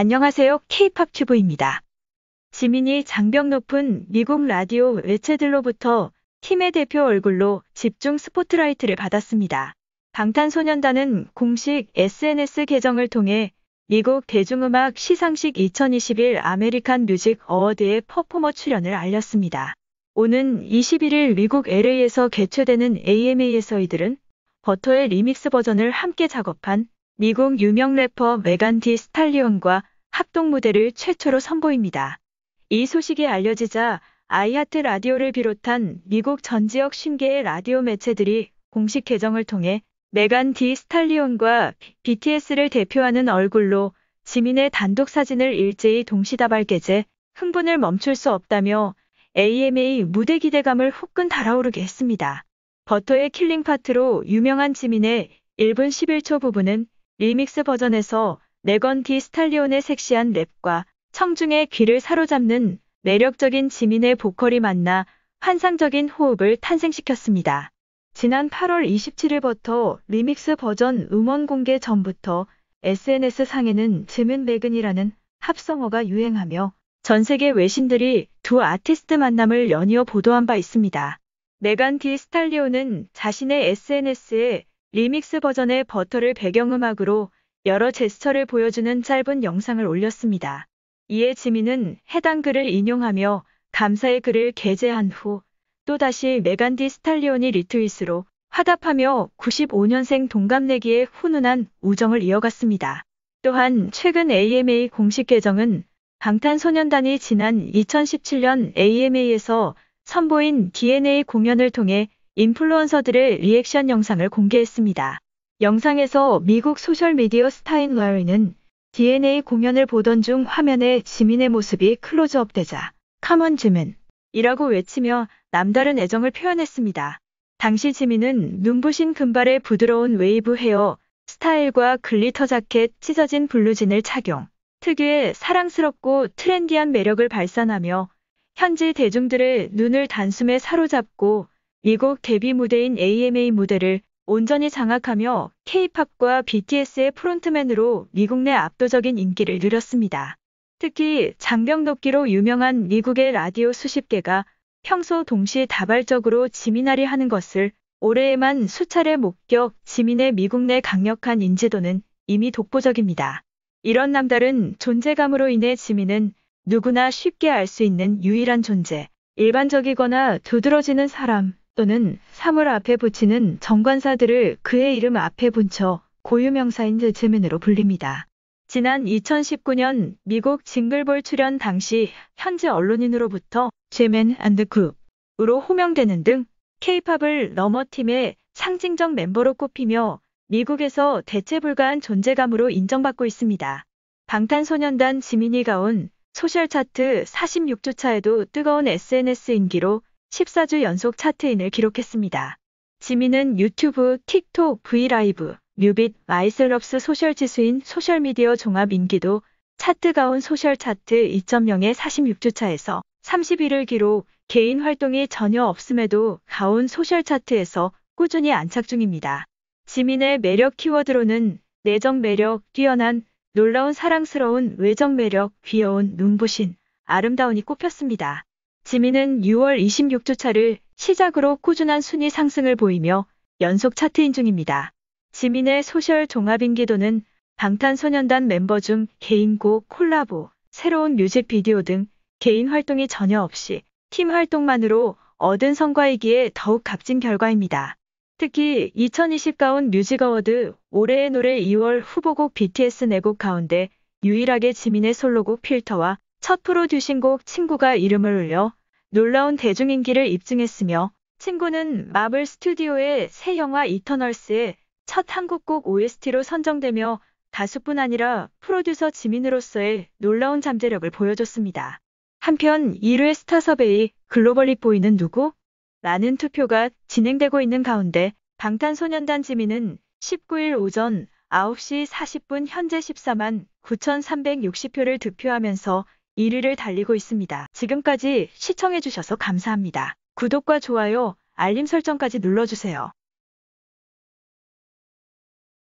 안녕하세요. K-팝 튜브입니다. 지민이 장벽 높은 미국 라디오 외체들로부터 팀의 대표 얼굴로 집중 스포트라이트를 받았습니다. 방탄소년단은 공식 SNS 계정을 통해 미국 대중음악 시상식 2021 아메리칸 뮤직 어워드의 퍼포머 출연을 알렸습니다. 오는 21일 미국 LA에서 개최되는 AMA에서 이들은 버터의 리믹스 버전을 함께 작업한 미국 유명 래퍼 메간티 스탈리온과 합동 무대를 최초로 선보입니다. 이 소식이 알려지자 아이하트 라디오를 비롯한 미국 전 지역 신계의 라디오 매체들이 공식 계정을 통해 메간 디 스탈리온과 BTS를 대표하는 얼굴로 지민의 단독 사진을 일제히 동시다발 게재, 흥분을 멈출 수 없다며 AMA 무대 기대감을 후끈 달아오르게 했습니다. 버터의 킬링 파트로 유명한 지민의 1분 11초 부분은 리믹스 버전에서 네건 디 스탈리온의 섹시한 랩과 청중의 귀를 사로잡는 매력적인 지민의 보컬이 만나 환상적인 호흡을 탄생시켰습니다. 지난 8월 27일부터 리믹스 버전 음원 공개 전부터 SNS 상에는 지민 맥은이라는 합성어가 유행하며 전 세계 외신들이 두 아티스트 만남을 연이어 보도한 바 있습니다. 메간 디스탈리온은 자신의 SNS에 리믹스 버전의 버터를 배경음악으로 여러 제스처를 보여주는 짧은 영상을 올렸습니다. 이에 지민은 해당 글을 인용하며 감사의 글을 게재한 후 또다시 메간디 스탈리온이 리트윗으로 화답하며 95년생 동갑내기에 훈훈한 우정을 이어갔습니다. 또한 최근 AMA 공식 계정은 방탄소년단이 지난 2017년 AMA에서 선보인 DNA 공연을 통해 인플루언서들의 리액션 영상을 공개했습니다. 영상에서 미국 소셜미디어 스타인웨어는 DNA 공연을 보던 중 화면에 지민의 모습이 클로즈업 되자 카먼 지민 이라고 외치며 남다른 애정을 표현했습니다. 당시 지민은 눈부신 금발의 부드러운 웨이브 헤어 스타일과 글리터 자켓 찢어진 블루진을 착용 특유의 사랑스럽고 트렌디한 매력을 발산하며 현지 대중들의 눈을 단숨에 사로잡고 미국 데뷔 무대인 AMA 무대를 온전히 장악하며 K-팝과 BTS의 프론트맨으로 미국 내 압도적인 인기를 누렸습니다. 특히 장병독기로 유명한 미국의 라디오 수십 개가 평소 동시 다발적으로 지민아리 하는 것을 올해에만 수차례 목격 지민의 미국 내 강력한 인지도는 이미 독보적입니다. 이런 남다른 존재감으로 인해 지민은 누구나 쉽게 알 수 있는 유일한 존재, 일반적이거나 두드러지는 사람, 또는 사물 앞에 붙이는 정관사들을 그의 이름 앞에 붙여 고유명사인 제체민으로 불립니다. 지난 2019년 미국 징글볼 출연 당시 현지 언론인으로부터 제맨 안드 쿱으로 호명되는 등 케이팝을 넘어 팀의 상징적 멤버로 꼽히며 미국에서 대체 불가한 존재감으로 인정받고 있습니다. 방탄소년단 지민이가 온 소셜 차트 46주차에도 뜨거운 SNS 인기로 14주 연속 차트인을 기록했습니다. 지민은 유튜브, 틱톡, 브이라이브, 뮤빗, 마이셀럽스 소셜 지수인 소셜미디어 종합 인기도 차트 가온 소셜 차트 2.0의 46주차에서 30위를 기록, 개인 활동이 전혀 없음에도 가온 소셜 차트에서 꾸준히 안착 중입니다. 지민의 매력 키워드로는 내적 매력, 뛰어난, 놀라운 사랑스러운 외적 매력, 귀여운, 눈부신, 아름다운이 꼽혔습니다. 지민은 6월 26주차를 시작으로 꾸준한 순위 상승을 보이며 연속 차트인 중입니다. 지민의 소셜 종합인기도는 방탄소년단 멤버 중 개인곡, 콜라보, 새로운 뮤직비디오 등 개인 활동이 전혀 없이 팀 활동만으로 얻은 성과이기에 더욱 값진 결과입니다. 특히 2020가운 뮤직 어워드 올해의 노래 2월 후보곡 BTS 4곡 가운데 유일하게 지민의 솔로곡 필터와 첫 프로듀싱곡 친구가 이름을 올려 놀라운 대중인기를 입증했으며 친구는 마블 스튜디오의 새 영화 이터널스의 첫 한국곡 OST로 선정되며 가수뿐 아니라 프로듀서 지민으로서의 놀라운 잠재력을 보여줬습니다. 한편 1회 스타서베이 글로벌리 보이는 누구? 라는 투표가 진행되고 있는 가운데 방탄소년단 지민은 19일 오전 9시 40분 현재 14만 9,360표를 득표하면서 1위를 달리고 있습니다. 지금까지 시청해주셔서 감사합니다. 구독과 좋아요, 알림 설정까지 눌러주세요.